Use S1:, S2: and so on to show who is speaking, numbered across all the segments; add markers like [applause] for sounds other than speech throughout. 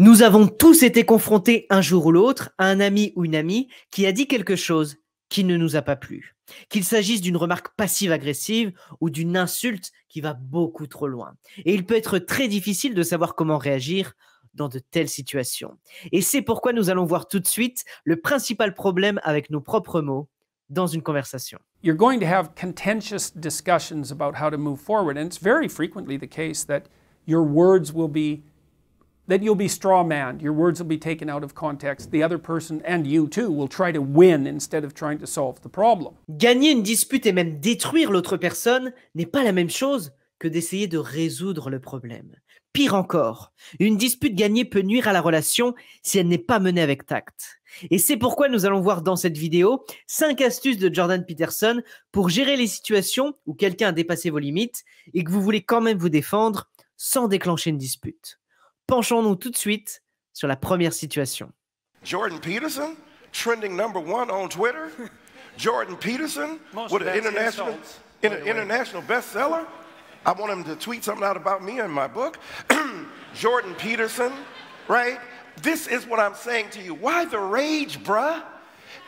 S1: Nous avons tous été confrontés un jour ou l'autre à un ami ou une amie qui a dit quelque chose qui ne nous a pas plu. Qu'il s'agisse d'une remarque passive-agressive ou d'une insulte qui va beaucoup trop loin. Et il peut être très difficile de savoir comment réagir dans de telles situations. Et c'est pourquoi nous allons voir tout de suite le principal problème avec nos propres
S2: mots dans une conversation. You're going to have contentious discussions about how to move forward and it's very frequently the case that your words will be that you'll be straw manned. Your words will be taken out of context. The other person and you too will try to win instead of trying to solve the problem. Gagner une dispute et même détruire l'autre personne n'est pas la même
S1: chose que d'essayer de résoudre le problème. Pire encore, une dispute gagnée peut nuire à la relation si elle n'est pas menée avec tact. Et c'est pourquoi nous allons voir dans cette vidéo 5 astuces de Jordan Peterson pour gérer les situations où quelqu'un a dépassé vos limites et que vous voulez quand même vous défendre sans déclencher une dispute penchons-nous tout de suite
S2: sur la première situation. Jordan Peterson, trending number one on Twitter. [laughs] Jordan Peterson, with an international, in, international bestseller. I want him to tweet something out about me in my book. [clears throat] Jordan Peterson, right? This is what I'm saying to you. Why the rage, bruh?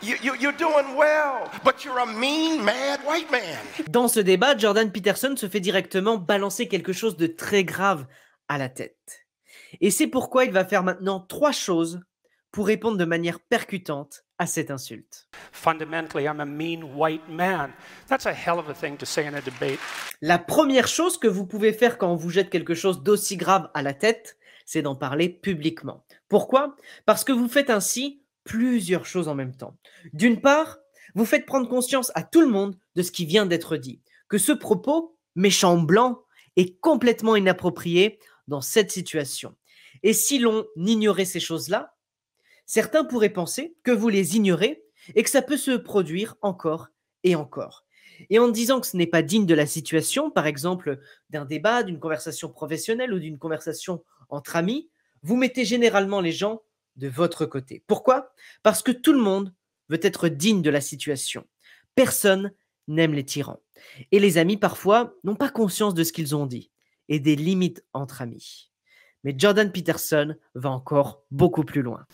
S2: You, you, you're doing well, but you're a mean, mad white man.
S1: Dans ce débat, Jordan Peterson se fait directement balancer quelque chose de très grave à la tête. Et c'est pourquoi il va faire maintenant trois choses pour répondre de manière percutante à cette insulte.
S2: La première
S1: chose que vous pouvez faire quand on vous jette quelque chose d'aussi grave à la tête, c'est d'en parler publiquement. Pourquoi Parce que vous faites ainsi plusieurs choses en même temps. D'une part, vous faites prendre conscience à tout le monde de ce qui vient d'être dit, que ce propos méchant blanc est complètement inapproprié dans cette situation. Et si l'on ignorait ces choses-là, certains pourraient penser que vous les ignorez et que ça peut se produire encore et encore. Et en disant que ce n'est pas digne de la situation, par exemple d'un débat, d'une conversation professionnelle ou d'une conversation entre amis, vous mettez généralement les gens de votre côté. Pourquoi Parce que tout le monde veut être digne de la situation. Personne n'aime les tyrans. Et les amis, parfois, n'ont pas conscience de ce qu'ils ont dit et des limites entre amis mais Jordan Peterson va encore beaucoup plus loin.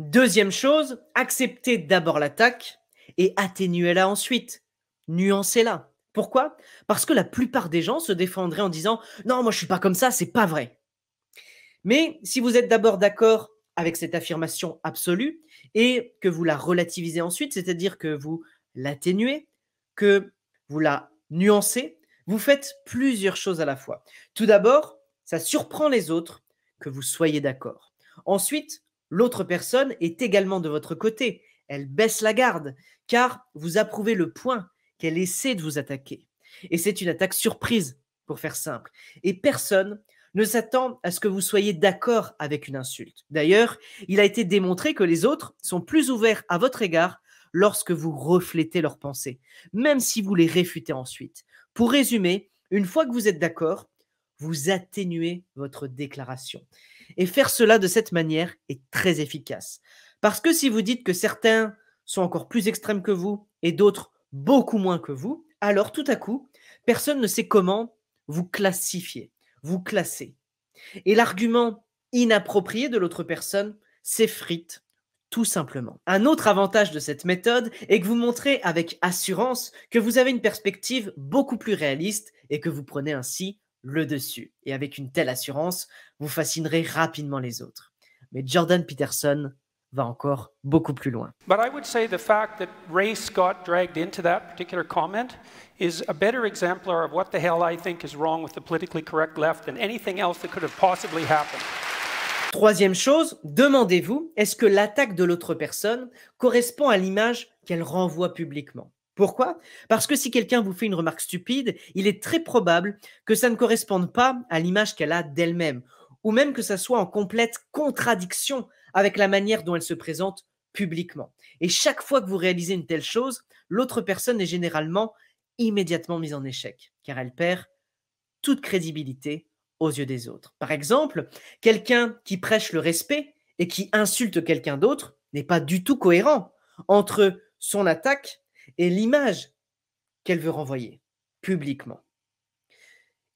S2: Deuxième chose, acceptez d'abord l'attaque
S1: et atténuez-la ensuite. Nuancez-la. Pourquoi Parce que la plupart des gens se défendraient en disant "Non, moi je suis pas comme ça, c'est pas vrai." Mais si vous êtes d'abord d'accord avec cette affirmation absolue et que vous la relativisez ensuite, c'est-à-dire que vous l'atténuez, que vous la nuancez, vous faites plusieurs choses à la fois. Tout d'abord, ça surprend les autres que vous soyez d'accord. Ensuite, l'autre personne est également de votre côté. Elle baisse la garde car vous approuvez le point qu'elle essaie de vous attaquer. Et c'est une attaque surprise, pour faire simple. Et personne ne s'attend à ce que vous soyez d'accord avec une insulte. D'ailleurs, il a été démontré que les autres sont plus ouverts à votre égard lorsque vous reflétez leurs pensées, même si vous les réfutez ensuite. Pour résumer, une fois que vous êtes d'accord, vous atténuez votre déclaration. Et faire cela de cette manière est très efficace. Parce que si vous dites que certains sont encore plus extrêmes que vous et d'autres beaucoup moins que vous, alors tout à coup, personne ne sait comment vous classifier vous classez. Et l'argument inapproprié de l'autre personne s'effrite tout simplement. Un autre avantage de cette méthode est que vous montrez avec assurance que vous avez une perspective beaucoup plus réaliste et que vous prenez ainsi le dessus. Et avec une telle assurance, vous fascinerez rapidement les autres. Mais Jordan Peterson va encore beaucoup plus loin. Troisième chose, demandez-vous, est-ce que l'attaque
S2: de l'autre personne correspond à l'image qu'elle renvoie
S1: publiquement Pourquoi Parce que si quelqu'un vous fait une remarque stupide, il est très probable que ça ne corresponde pas à l'image qu'elle a d'elle-même, ou même que ça soit en complète contradiction avec la manière dont elle se présente publiquement. Et chaque fois que vous réalisez une telle chose, l'autre personne est généralement immédiatement mise en échec, car elle perd toute crédibilité aux yeux des autres. Par exemple, quelqu'un qui prêche le respect et qui insulte quelqu'un d'autre n'est pas du tout cohérent entre son attaque et l'image qu'elle veut renvoyer publiquement.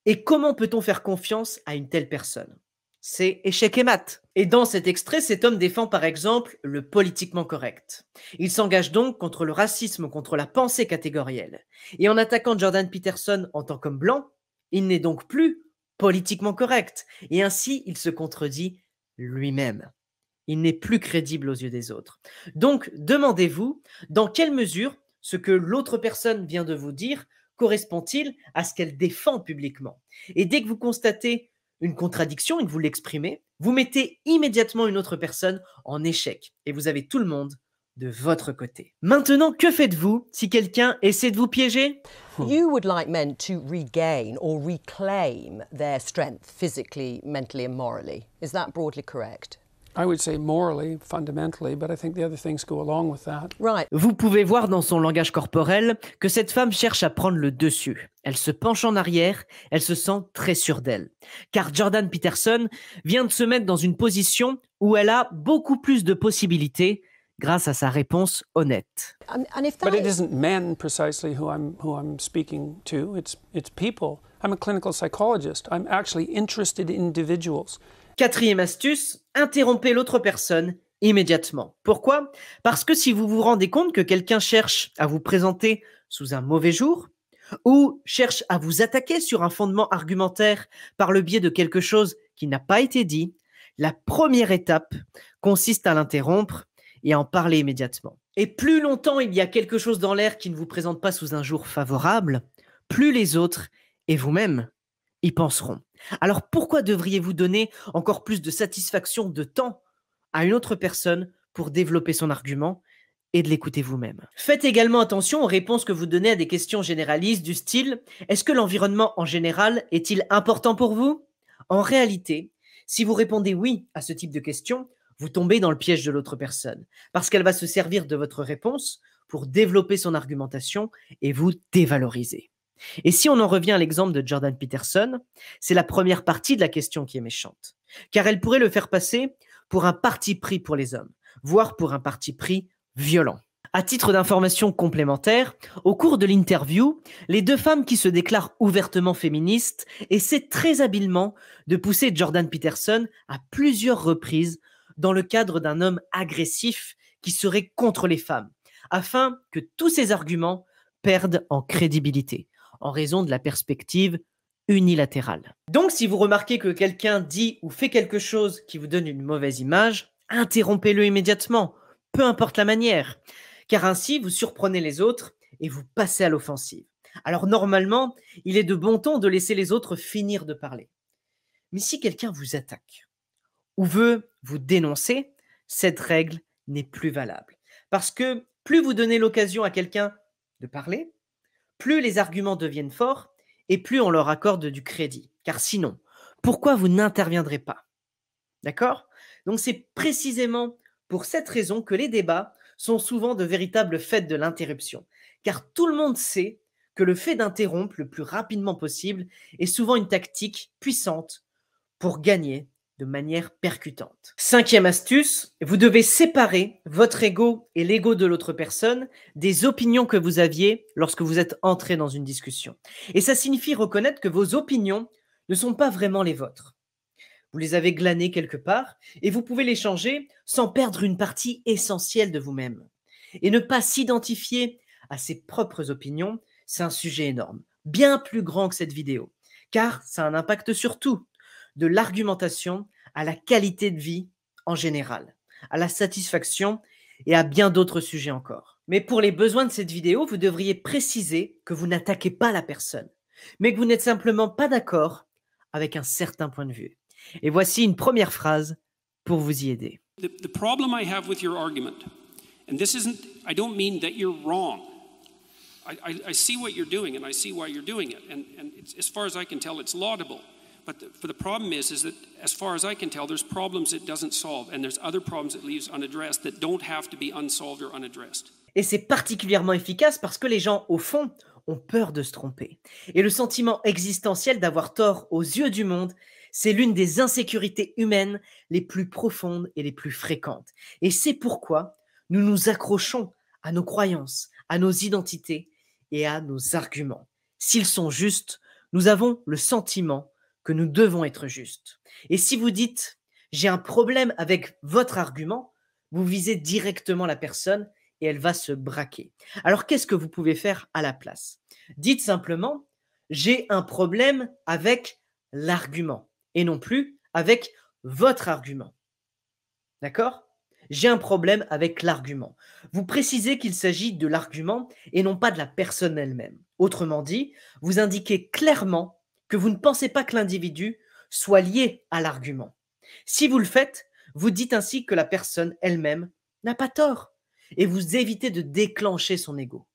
S1: Et comment peut-on faire confiance à une telle personne c'est échec et mat. Et dans cet extrait, cet homme défend par exemple le politiquement correct. Il s'engage donc contre le racisme, contre la pensée catégorielle. Et en attaquant Jordan Peterson en tant qu'homme blanc, il n'est donc plus politiquement correct. Et ainsi, il se contredit lui-même. Il n'est plus crédible aux yeux des autres. Donc, demandez-vous, dans quelle mesure ce que l'autre personne vient de vous dire correspond-il à ce qu'elle défend publiquement Et dès que vous constatez une contradiction et que vous l'exprimez, vous mettez immédiatement une autre personne en échec et vous avez tout le monde de votre côté. Maintenant, que faites-vous si quelqu'un essaie de vous piéger You would like to regain or
S2: reclaim strength physically, mentally and morally. Is that broadly correct Right. along Vous pouvez voir dans
S1: son langage corporel que cette femme cherche à prendre le dessus. Elle se penche en arrière, elle se sent très sûre d'elle. Car Jordan Peterson vient de se mettre dans une position où elle a beaucoup plus de possibilités grâce à sa réponse honnête.
S2: But it isn't men precisely who I'm who I'm speaking to, it's it's people. I'm a clinical psychologist. I'm actually interested in individuals. Quatrième astuce, interrompez
S1: l'autre personne immédiatement. Pourquoi Parce que si vous vous rendez compte que quelqu'un cherche à vous présenter sous un mauvais jour, ou cherche à vous attaquer sur un fondement argumentaire par le biais de quelque chose qui n'a pas été dit, la première étape consiste à l'interrompre et à en parler immédiatement. Et plus longtemps il y a quelque chose dans l'air qui ne vous présente pas sous un jour favorable, plus les autres et vous-même y penseront. Alors pourquoi devriez-vous donner encore plus de satisfaction de temps à une autre personne pour développer son argument et de l'écouter vous-même. Faites également attention aux réponses que vous donnez à des questions généralistes du style ⁇ Est-ce que l'environnement en général est-il important pour vous ?⁇ En réalité, si vous répondez oui à ce type de question, vous tombez dans le piège de l'autre personne, parce qu'elle va se servir de votre réponse pour développer son argumentation et vous dévaloriser. Et si on en revient à l'exemple de Jordan Peterson, c'est la première partie de la question qui est méchante, car elle pourrait le faire passer pour un parti pris pour les hommes, voire pour un parti pris violent. À titre d'information complémentaire, au cours de l'interview, les deux femmes qui se déclarent ouvertement féministes essaient très habilement de pousser Jordan Peterson à plusieurs reprises dans le cadre d'un homme agressif qui serait contre les femmes, afin que tous ses arguments perdent en crédibilité en raison de la perspective unilatérale. Donc si vous remarquez que quelqu'un dit ou fait quelque chose qui vous donne une mauvaise image, interrompez-le immédiatement, peu importe la manière, car ainsi vous surprenez les autres et vous passez à l'offensive. Alors normalement, il est de bon ton de laisser les autres finir de parler. Mais si quelqu'un vous attaque ou veut vous dénoncer, cette règle n'est plus valable. Parce que plus vous donnez l'occasion à quelqu'un de parler, plus les arguments deviennent forts et plus on leur accorde du crédit. Car sinon, pourquoi vous n'interviendrez pas D'accord Donc c'est précisément pour cette raison que les débats sont souvent de véritables fêtes de l'interruption. Car tout le monde sait que le fait d'interrompre le plus rapidement possible est souvent une tactique puissante pour gagner de manière percutante. Cinquième astuce, vous devez séparer votre ego et l'ego de l'autre personne des opinions que vous aviez lorsque vous êtes entré dans une discussion. Et ça signifie reconnaître que vos opinions ne sont pas vraiment les vôtres. Vous les avez glanées quelque part et vous pouvez les changer sans perdre une partie essentielle de vous-même. Et ne pas s'identifier à ses propres opinions, c'est un sujet énorme, bien plus grand que cette vidéo, car ça a un impact sur tout de l'argumentation à la qualité de vie en général, à la satisfaction et à bien d'autres sujets encore. Mais pour les besoins de cette vidéo, vous devriez préciser que vous n'attaquez pas la personne, mais que vous n'êtes simplement pas d'accord avec un certain point de vue. Et voici une première phrase pour vous y
S2: aider. The, problem I have with argument, and this isn't, I don't mean that you're wrong. I, see what you're doing and I see why you're doing it. and as far as laudable. But the, problem is that as far as I can tell, there's problems it doesn't solve, and there's other problems it leaves unaddressed that don't have to be unsolved or unaddressed.
S1: Et c'est particulièrement efficace parce que les gens, au fond, ont peur de se tromper. Et le sentiment existentiel d'avoir tort aux yeux du monde, c'est l'une des insécurités humaines les plus profondes et les plus fréquentes. Et c'est pourquoi nous nous accrochons à nos croyances, à nos identités et à nos arguments. S'ils sont justes, nous avons le sentiment nous devons être justes. Et si vous dites j'ai un problème avec votre argument, vous visez directement la personne et elle va se braquer. Alors qu'est-ce que vous pouvez faire à la place Dites simplement j'ai un problème avec l'argument et non plus avec votre argument. D'accord J'ai un problème avec l'argument. Vous précisez qu'il s'agit de l'argument et non pas de la personne elle-même. Autrement dit, vous indiquez clairement que vous ne pensez pas que l'individu soit lié à l'argument. Si vous le faites, vous dites ainsi que la personne elle-même n'a pas tort et vous évitez de déclencher son ego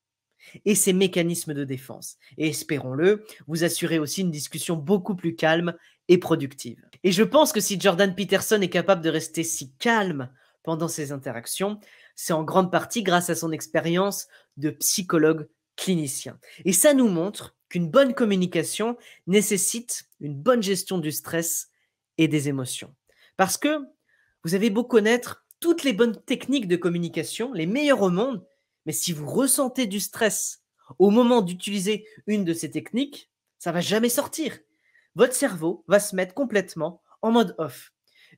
S1: et ses mécanismes de défense. Et espérons-le, vous assurez aussi une discussion beaucoup plus calme et productive. Et je pense que si Jordan Peterson est capable de rester si calme pendant ses interactions, c'est en grande partie grâce à son expérience de psychologue clinicien. Et ça nous montre une bonne communication nécessite une bonne gestion du stress et des émotions. Parce que vous avez beau connaître toutes les bonnes techniques de communication, les meilleures au monde, mais si vous ressentez du stress au moment d'utiliser une de ces techniques, ça va jamais sortir. Votre cerveau va se mettre complètement en mode off.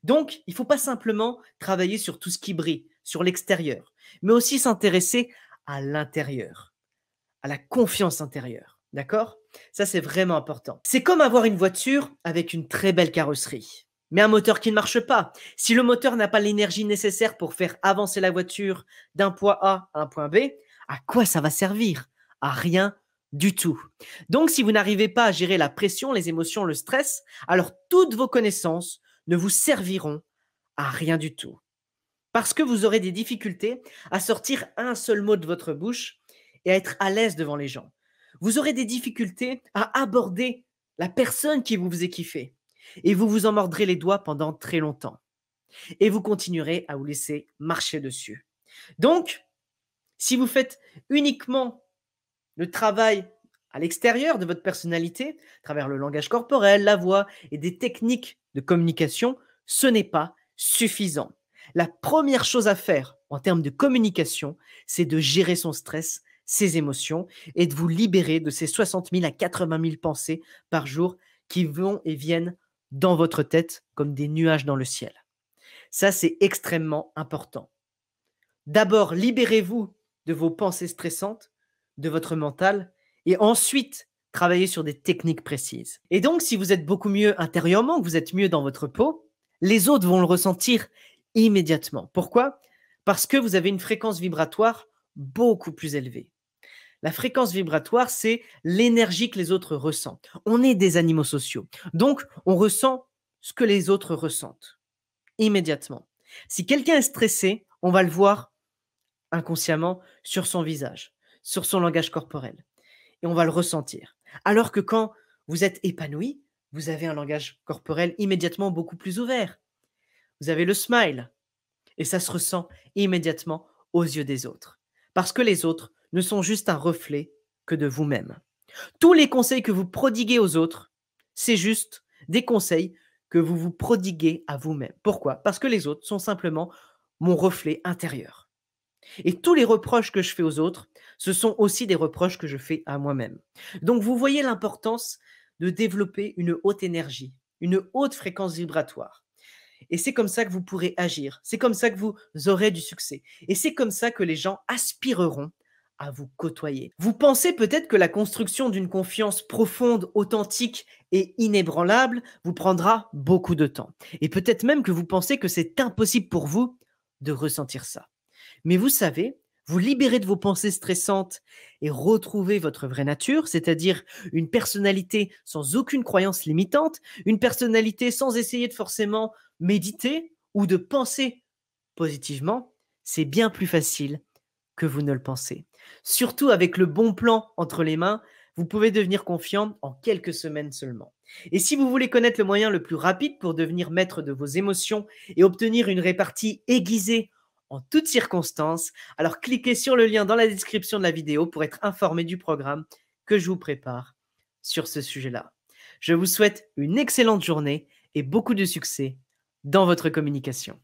S1: Donc, il ne faut pas simplement travailler sur tout ce qui brille, sur l'extérieur, mais aussi s'intéresser à l'intérieur, à la confiance intérieure. D'accord Ça, c'est vraiment important. C'est comme avoir une voiture avec une très belle carrosserie, mais un moteur qui ne marche pas. Si le moteur n'a pas l'énergie nécessaire pour faire avancer la voiture d'un point A à un point B, à quoi ça va servir À rien du tout. Donc, si vous n'arrivez pas à gérer la pression, les émotions, le stress, alors toutes vos connaissances ne vous serviront à rien du tout. Parce que vous aurez des difficultés à sortir un seul mot de votre bouche et à être à l'aise devant les gens vous aurez des difficultés à aborder la personne qui vous faisait kiffer. Et vous vous en mordrez les doigts pendant très longtemps. Et vous continuerez à vous laisser marcher dessus. Donc, si vous faites uniquement le travail à l'extérieur de votre personnalité, à travers le langage corporel, la voix et des techniques de communication, ce n'est pas suffisant. La première chose à faire en termes de communication, c'est de gérer son stress ces émotions et de vous libérer de ces 60 000 à 80 000 pensées par jour qui vont et viennent dans votre tête comme des nuages dans le ciel. Ça, c'est extrêmement important. D'abord, libérez-vous de vos pensées stressantes, de votre mental, et ensuite, travaillez sur des techniques précises. Et donc, si vous êtes beaucoup mieux intérieurement, que vous êtes mieux dans votre peau, les autres vont le ressentir immédiatement. Pourquoi Parce que vous avez une fréquence vibratoire beaucoup plus élevée. La fréquence vibratoire, c'est l'énergie que les autres ressentent. On est des animaux sociaux. Donc, on ressent ce que les autres ressentent immédiatement. Si quelqu'un est stressé, on va le voir inconsciemment sur son visage, sur son langage corporel. Et on va le ressentir. Alors que quand vous êtes épanoui, vous avez un langage corporel immédiatement beaucoup plus ouvert. Vous avez le smile. Et ça se ressent immédiatement aux yeux des autres. Parce que les autres ne sont juste un reflet que de vous-même. Tous les conseils que vous prodiguez aux autres, c'est juste des conseils que vous vous prodiguez à vous-même. Pourquoi Parce que les autres sont simplement mon reflet intérieur. Et tous les reproches que je fais aux autres, ce sont aussi des reproches que je fais à moi-même. Donc vous voyez l'importance de développer une haute énergie, une haute fréquence vibratoire. Et c'est comme ça que vous pourrez agir, c'est comme ça que vous aurez du succès. Et c'est comme ça que les gens aspireront à vous côtoyer. Vous pensez peut-être que la construction d'une confiance profonde, authentique et inébranlable vous prendra beaucoup de temps. Et peut-être même que vous pensez que c'est impossible pour vous de ressentir ça. Mais vous savez, vous libérer de vos pensées stressantes et retrouver votre vraie nature, c'est-à-dire une personnalité sans aucune croyance limitante, une personnalité sans essayer de forcément méditer ou de penser positivement, c'est bien plus facile que vous ne le pensez. Surtout avec le bon plan entre les mains, vous pouvez devenir confiant en quelques semaines seulement. Et si vous voulez connaître le moyen le plus rapide pour devenir maître de vos émotions et obtenir une répartie aiguisée en toutes circonstances, alors cliquez sur le lien dans la description de la vidéo pour être informé du programme que je vous prépare sur ce sujet-là. Je vous souhaite une excellente journée et beaucoup de succès dans votre communication.